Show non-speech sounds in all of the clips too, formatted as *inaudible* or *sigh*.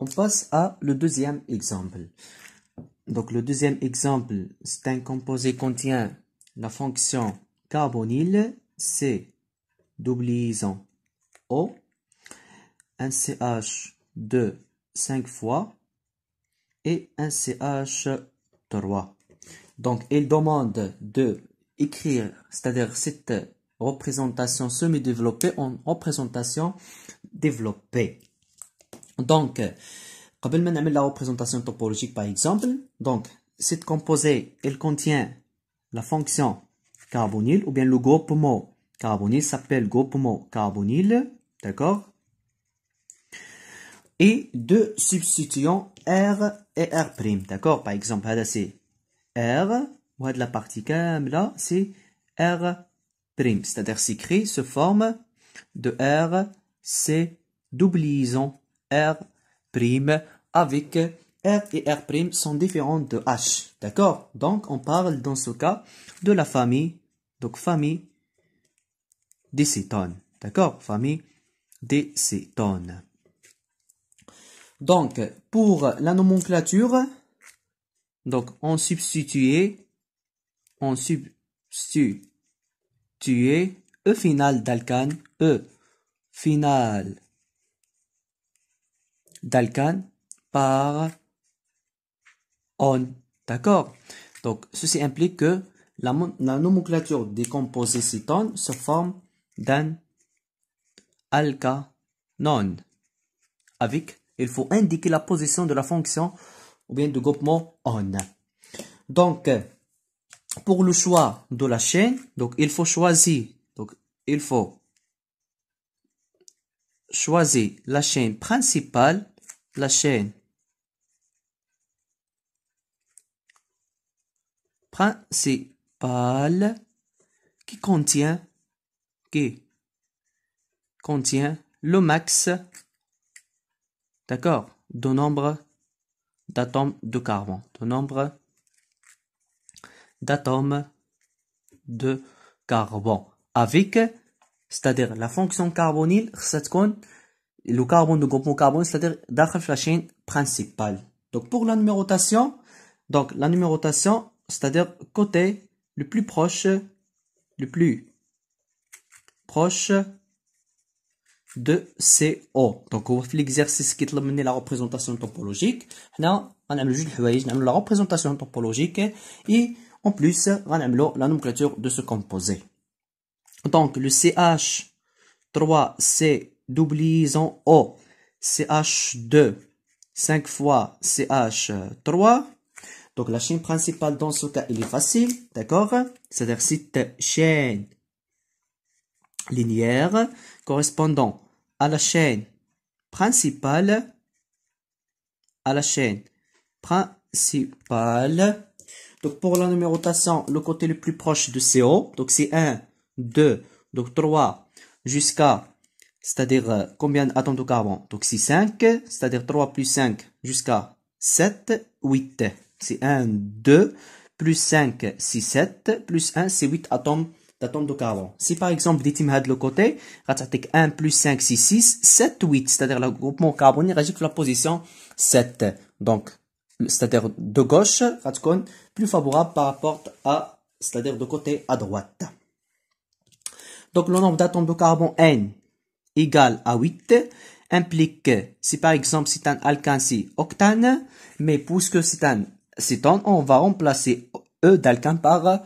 On passe à le deuxième exemple. Donc le deuxième exemple, c'est un composé contient la fonction carbonyle C liaison O, un CH 2 5 fois et un CH 3. Donc il demande de écrire, c'est-à-dire cette représentation semi-développée en représentation développée. Donc, قبل ما نعمل la représentation topologique par exemple, donc cette composée, elle contient la fonction carbonyle ou bien le groupe mot carbonyle s'appelle groupe mot carbonyle, d'accord Et deux substituants R et R', d'accord Par exemple, c'est R, ou de la partie là c'est R', c'est-à-dire s'écrit, se forme de R, C double R' avec R et R' sont différentes de H. D'accord Donc, on parle dans ce cas de la famille, donc famille des cétones. D'accord Famille des cétones. Donc, pour la nomenclature, donc on substituait, on substituait E final d'alcane, E final d'alcan par on. D'accord Donc, ceci implique que la, nomenclature des composés se forme d'un alkanon Avec, il faut indiquer la position de la fonction ou bien du groupement on. Donc, pour le choix de la chaîne, donc il faut choisir, donc il faut choisir la chaîne principale la chaîne. principale qui contient qui contient le max d'accord de nombre d'atomes de carbone de nombre d'atomes de carbone avec c'est-à-dire la fonction carbonyle c'est le carbone de groupe carbone, c'est-à-dire d'après la chaîne principale. Donc pour la numérotation, donc la numérotation, c'est-à-dire côté le plus proche, le plus proche de CO. Donc on faire l'exercice qui est de la représentation topologique. Là, on a la représentation topologique et en plus, on a la nomenclature de ce composé. Donc le CH3C Doublisons O. CH2, 5 fois CH3. Donc la chaîne principale dans ce cas, il est facile, d'accord C'est-à-dire cette chaîne linéaire correspondant à la chaîne principale, à la chaîne principale. Donc pour la numérotation, le côté le plus proche de CO, donc c'est 1, 2, donc 3 jusqu'à c'est-à-dire euh, combien d'atomes de carbone Donc c'est 5, c'est-à-dire 3 plus 5 jusqu'à 7, 8. C'est 1, 2, plus 5, 6, 7, plus 1, c'est 8 atomes d'atomes de carbone. Si par exemple ditim de le côté, 1 plus 5, 6, 6, 7, 8, c'est-à-dire le groupement carbonique sur la position 7. Donc, c'est-à-dire de gauche, plus favorable par rapport à, c'est-à-dire de côté à droite. Donc le nombre d'atomes de carbone N Égal à 8 implique si par exemple c'est un alcane c'est octane, mais puisque c'est un cétone, on va remplacer E d'alcane par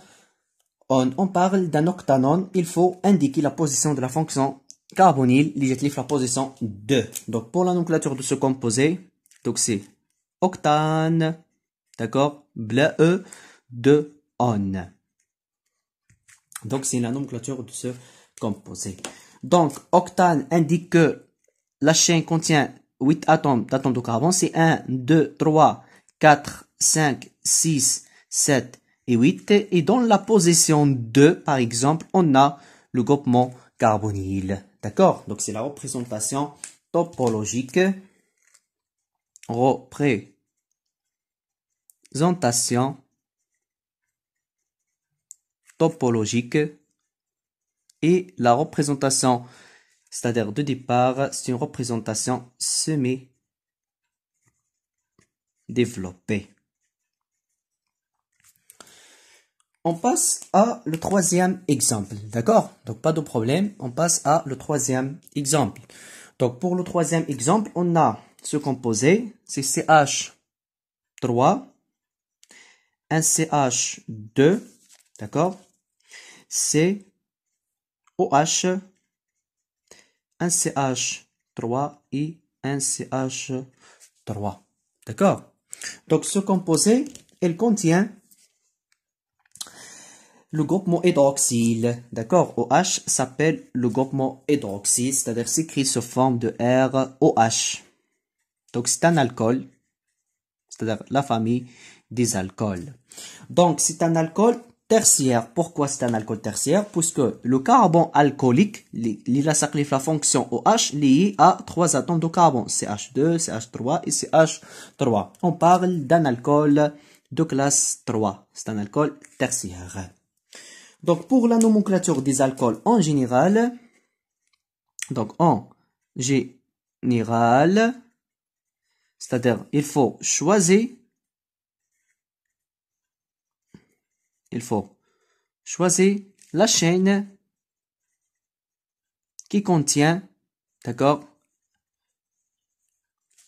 on, on parle d'un octanone. il faut indiquer la position de la fonction carbonyl, de la position 2. Donc pour la nomenclature de ce composé, donc c'est octane, d'accord, bleu E de on. Donc c'est la nomenclature de ce composé. Donc, octane indique que la chaîne contient 8 atomes d'atomes de carbone. C'est 1, 2, 3, 4, 5, 6, 7 et 8. Et dans la position 2, par exemple, on a le groupement carbonyle. D'accord Donc, c'est la représentation topologique. Représentation topologique et la représentation, c'est-à-dire de départ, c'est une représentation semi-développée. On passe à le troisième exemple, d'accord Donc pas de problème, on passe à le troisième exemple. Donc pour le troisième exemple, on a ce composé, c'est CH3, un CH2, d'accord C'est OH, 1 CH3 et 1 CH3. D'accord Donc ce composé, il contient le groupement hydroxyle. D'accord OH s'appelle le groupement hydroxyle, c'est-à-dire s'écrit sous forme de ROH. Donc c'est un alcool, c'est-à-dire la famille des alcools. Donc c'est un alcool tertiaire. Pourquoi c'est un alcool tertiaire Puisque le carbone alcoolique, il a la fonction OH liée à trois atomes de carbone, CH2, CH3 et CH3. On parle d'un alcool de classe 3. C'est un alcool tertiaire. Donc pour la nomenclature des alcools en général, donc en général, c'est-à-dire il faut choisir il faut choisir la chaîne qui contient, d'accord,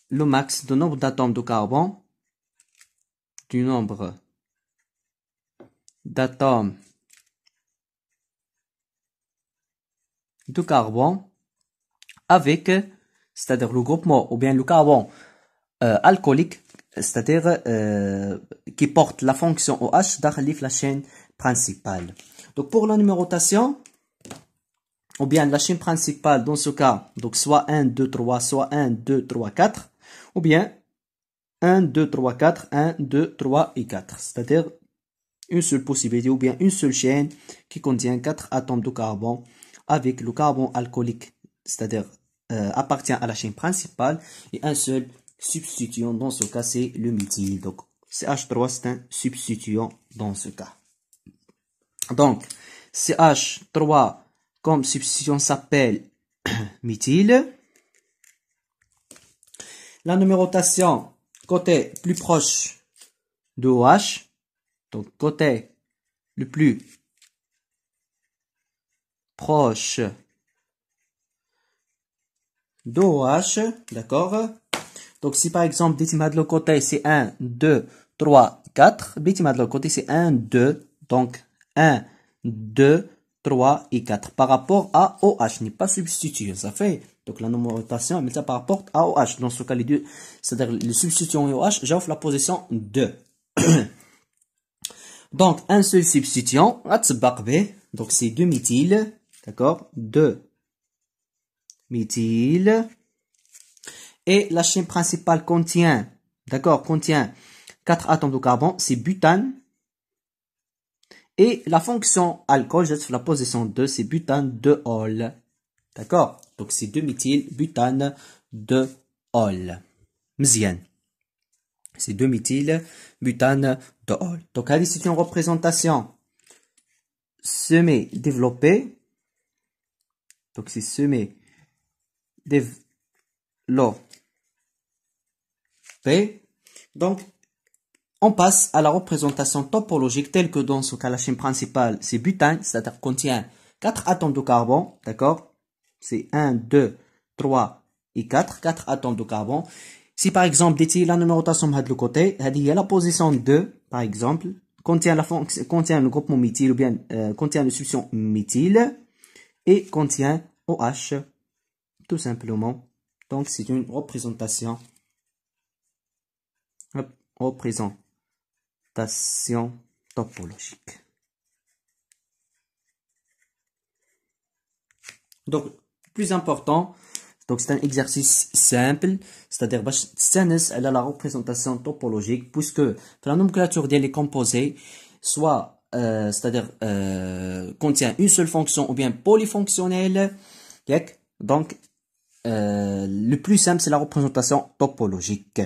le max de nombre d'atomes de carbone, du nombre d'atomes de carbone avec, c'est-à-dire le groupement ou bien le carbone euh, alcoolique c'est-à-dire euh, qui porte la fonction OH dans la chaîne principale. Donc pour la numérotation, ou bien la chaîne principale dans ce cas, donc soit 1, 2, 3, soit 1, 2, 3, 4, ou bien 1, 2, 3, 4, 1, 2, 3 et 4. C'est-à-dire une seule possibilité ou bien une seule chaîne qui contient 4 atomes de carbone avec le carbone alcoolique, c'est-à-dire euh, appartient à la chaîne principale et un seul substituant dans ce cas, c'est le méthyle. Donc, CH3, c'est un substituant dans ce cas. Donc, CH3 comme substituant s'appelle méthyle. *clears throat* La numérotation, côté plus proche de OH, donc côté le plus proche d'OH, d'accord donc si par exemple bétima de l'autre côté c'est 1, 2, 3, 4, Bétima de l'autre côté c'est 1, 2, donc 1, 2, 3 et 4 par rapport à OH, n'est pas substitué, ça fait donc la numérotation, mais ça par rapport à OH. Dans ce cas, les deux, c'est-à-dire le substituant OH, j'offre la position 2. *coughs* donc un seul substituant, donc c'est 2 méthyl, d'accord 2 méthyl et la chaîne principale contient, d'accord, contient quatre atomes de carbone, c'est butane. Et la fonction alcool, sur la position 2, c'est butane de hall. D'accord Donc c'est 2 méthyl butane de hall. Mzien. C'est 2 méthyl butane de hall. Donc allez, c'est une représentation semée développée. Donc c'est semée développée donc, on passe à la représentation topologique telle que dans ce cas, la chaîne principale, c'est butane, c'est-à-dire contient 4 atomes de carbone, d'accord C'est 1, 2, 3 et 4, 4 atomes de carbone. Si par exemple, la numérotation de le côté, il y a la position 2, par exemple, contient, la contient le groupement méthyle ou bien euh, contient la solution méthyle et contient OH, tout simplement. Donc c'est une représentation représentation topologique. Donc, plus important, donc c'est un exercice simple, c'est-à-dire bah, elle a la représentation topologique, puisque la nomenclature est composée soit, euh, c'est-à-dire, euh, contient une seule fonction ou bien polyfonctionnelle, donc, euh, le plus simple, c'est la représentation topologique.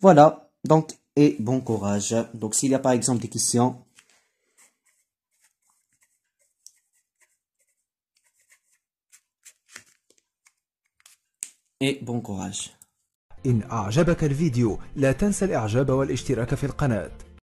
Voilà. Donc, et bon courage. Donc, s'il y a par exemple des questions, et bon courage.